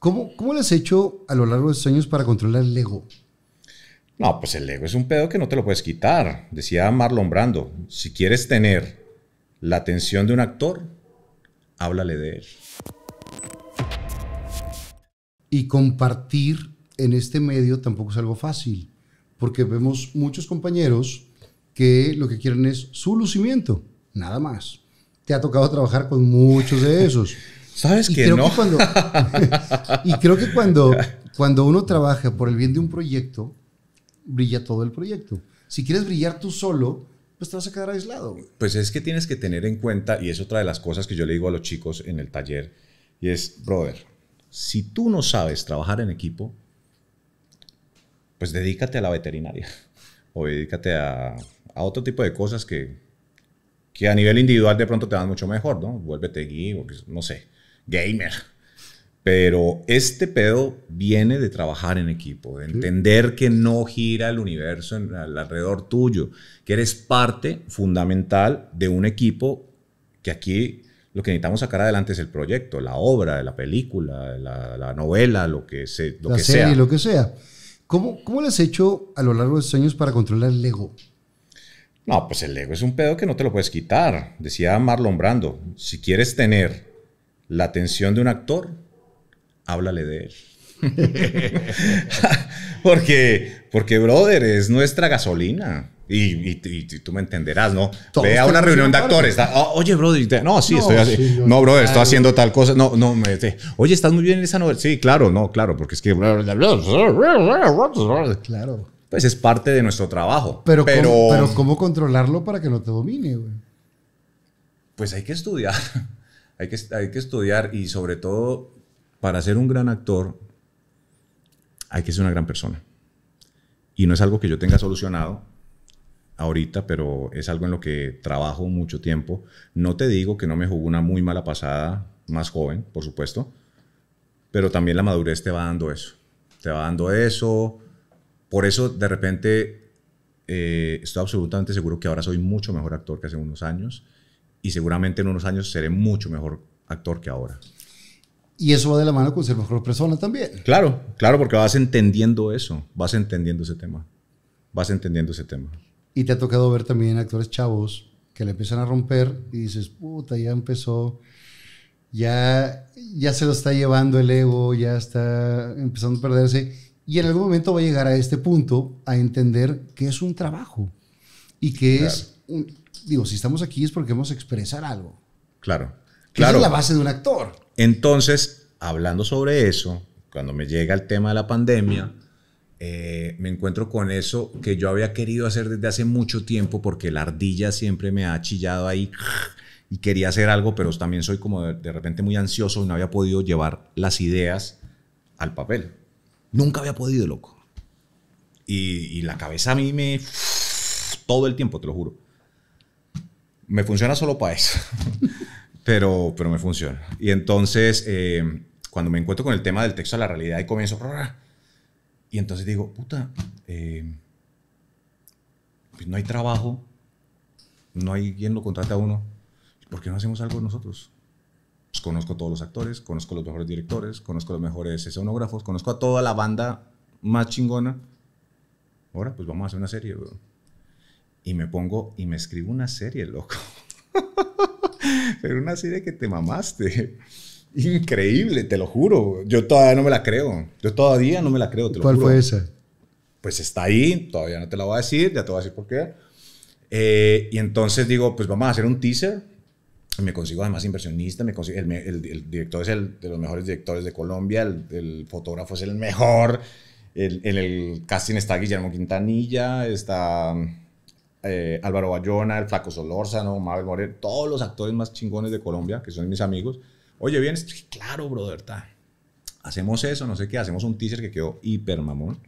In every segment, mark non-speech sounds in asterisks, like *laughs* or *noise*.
¿Cómo, lo has hecho a lo largo de estos años para controlar el ego? No, pues el ego es un pedo que no te lo puedes quitar. Decía Marlon Brando, si quieres tener la atención de un actor, háblale de él. Y compartir en este medio tampoco es algo fácil, porque vemos muchos compañeros que lo que quieren es su lucimiento, nada más. Te ha tocado trabajar con muchos de esos. *laughs* ¿Sabes qué? que no? *laughs* y creo que cuando, cuando uno trabaja por el bien de un proyecto, brilla todo el proyecto. Si quieres brillar tú solo, pues te vas a quedar aislado. Pues es que tienes que tener en cuenta, y es otra de las cosas que yo le digo a los chicos en el taller, y es, brother, si tú no sabes trabajar en equipo, pues dedícate a la veterinaria *laughs* o dedícate a, otro tipo de cosas que, que a nivel individual de pronto te van mucho mejor, ¿no? Vuélvete guía, no sé gamer. Pero este pedo viene de trabajar en equipo, de entender que no gira el universo alrededor tuyo, que eres parte fundamental de un equipo que aquí lo que necesitamos sacar adelante es el proyecto, la obra, la película, la, novela, lo que, sea. la serie, Lo que sea. ¿Cómo, ¿Cómo lo has hecho a lo largo de estos años para controlar el ego? No, pues el ego es un pedo que no te lo puedes quitar. Decía Marlon Brando, si quieres tener la atención de un actor, háblale de él. porque, porque, brother, es nuestra gasolina. Y, tú me entenderás, ¿no? Ve a una reunión de actores. oye, brother, no, sí, estoy así. no, brother, estoy haciendo tal cosa. No, no, me, oye, estás muy bien en esa novela. Sí, claro, no, claro, porque es que. Claro. Pues es parte de nuestro trabajo. Pero, pero, pero ¿cómo controlarlo para que no te domine, güey? Pues hay que estudiar hay que, estudiar y sobre todo para ser un gran actor hay que ser una gran persona. Y no es algo que yo tenga solucionado ahorita, pero es algo en lo que trabajo mucho tiempo. No te digo que no me jugó una muy mala pasada más joven, por supuesto, pero también la madurez te va dando eso. Te va dando eso. Por eso de repente eh, estoy absolutamente seguro que ahora soy mucho mejor actor que hace unos años y seguramente en unos años seré mucho mejor actor que ahora. Y eso va de la mano con ser mejor persona también. Claro, claro, porque vas entendiendo eso, vas entendiendo ese tema, vas entendiendo ese tema. Y te ha tocado ver también actores chavos que le empiezan a romper y dices, puta, ya empezó, ya, ya se lo está llevando el ego, ya está empezando a perderse. Y en algún momento va a llegar a este punto a entender que es un trabajo y que es digo, si estamos aquí es porque vamos a expresar algo. Claro. claro. es la base de un actor. Entonces, hablando sobre eso, cuando me llega el tema de la pandemia, eh, me encuentro con eso que yo había querido hacer desde hace mucho tiempo porque la ardilla siempre me ha chillado ahí y quería hacer algo, pero también soy como de, repente muy ansioso y no había podido llevar las ideas al papel. Nunca había podido, loco. Y, y la cabeza a mí me... todo el tiempo, te lo juro. Me funciona solo para eso, *laughs* pero, pero me funciona. Y entonces, eh, cuando me encuentro con el tema del texto a la realidad y comienzo, y entonces digo, puta, eh, pues no hay trabajo, no hay quien lo contrate a uno, ¿por qué no hacemos algo nosotros? Pues conozco a todos los actores, conozco a los mejores directores, conozco a los mejores escenógrafos, conozco a toda la banda más chingona. Ahora, pues vamos a hacer una serie, y me pongo y me escribo una serie, loco. *laughs* Pero una serie que te mamaste. Increíble, te lo juro. Yo todavía no me la creo. Yo todavía no me la creo, te lo ¿Cuál fue esa? Pues está ahí, todavía no te la voy a decir, ya te voy a decir por qué. Eh, y entonces digo, pues vamos a hacer un teaser. Me consigo además inversionista, me consigo, el, director es el de los mejores directores de Colombia, el, el fotógrafo es el mejor. en el casting está Guillermo Quintanilla, está eh, Álvaro Bayona, el Flaco Solórzano, Mabel Moreno, todos los actores más chingones de Colombia, que son mis amigos. Oye, bien, claro, brother, ta. hacemos eso, no sé qué, hacemos un teaser que quedó hiper mamón.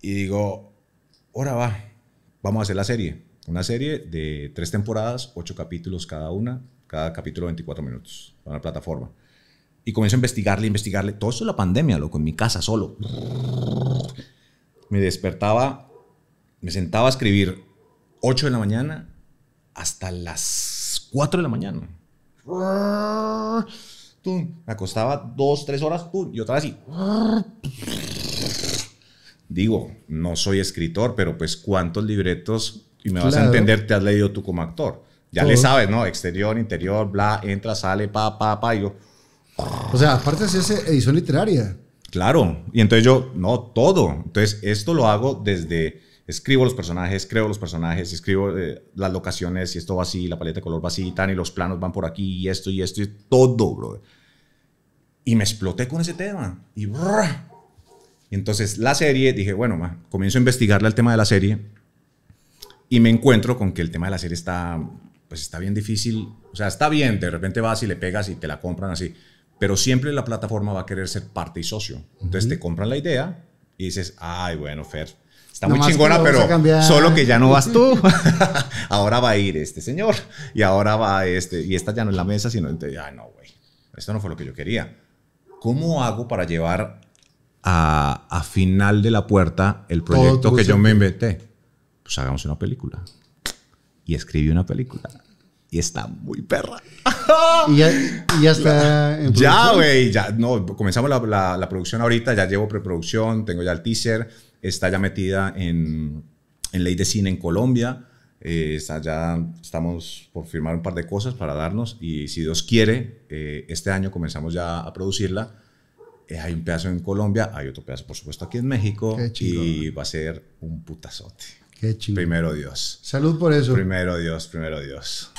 Y digo, ahora va, vamos a hacer la serie. Una serie de tres temporadas, ocho capítulos cada una, cada capítulo 24 minutos, para la plataforma. Y comienzo a investigarle, investigarle. Todo eso es la pandemia, loco, en mi casa solo. Me despertaba, me sentaba a escribir 8 de la mañana hasta las 4 de la mañana. Me acostaba 2, 3 horas y otra vez así. Digo, no soy escritor, pero pues cuántos libretos y me vas a entender, te has leído tú como actor. Ya le sabes, ¿no? Exterior, interior, bla, entra, sale, pa, pa, pa. Y yo, o sea, aparte se hace edición literaria. Claro. Y entonces yo, no, todo. Entonces, esto lo hago desde escribo los personajes, creo los personajes, escribo eh, las locaciones, y esto va así, la paleta de color va así, y tan, y los planos van por aquí, y esto, y esto, y todo, bro. Y me exploté con ese tema. Y brrr. entonces la serie, dije, bueno, comienzo a investigarle el tema de la serie, y me encuentro con que el tema de la serie está, pues está bien difícil, o sea, está bien, de repente vas y le pegas y te la compran así, pero siempre la plataforma va a querer ser parte y socio. Entonces te compran la idea y dices, ay, bueno, Fer, Está muy chingona, pero solo que ya no vas tú. *laughs* *laughs* ahora va a ir este señor. Y ahora va este. Y esta ya no es la mesa, sino. Este, ay, no, güey. Esto no fue lo que yo quería. ¿Cómo hago para llevar a, a final de la puerta el proyecto que yo me inventé? Pues hagamos una película. Y escribí una película y está muy perra. *laughs* y, ya, ya, está en Ya, güey, ya. No, comenzamos la, la, la, producción ahorita, ya llevo preproducción, tengo ya el teaser, está ya metida en, ley de cine en Colombia. Eh, está ya estamos por firmar un par de cosas para darnos y si Dios quiere, eh, este año comenzamos ya a producirla. Eh, hay un pedazo en Colombia, hay otro pedazo por supuesto aquí en México y va a ser un putazote. Qué chido. Primero Dios. Salud por eso. Primero Dios, primero Dios.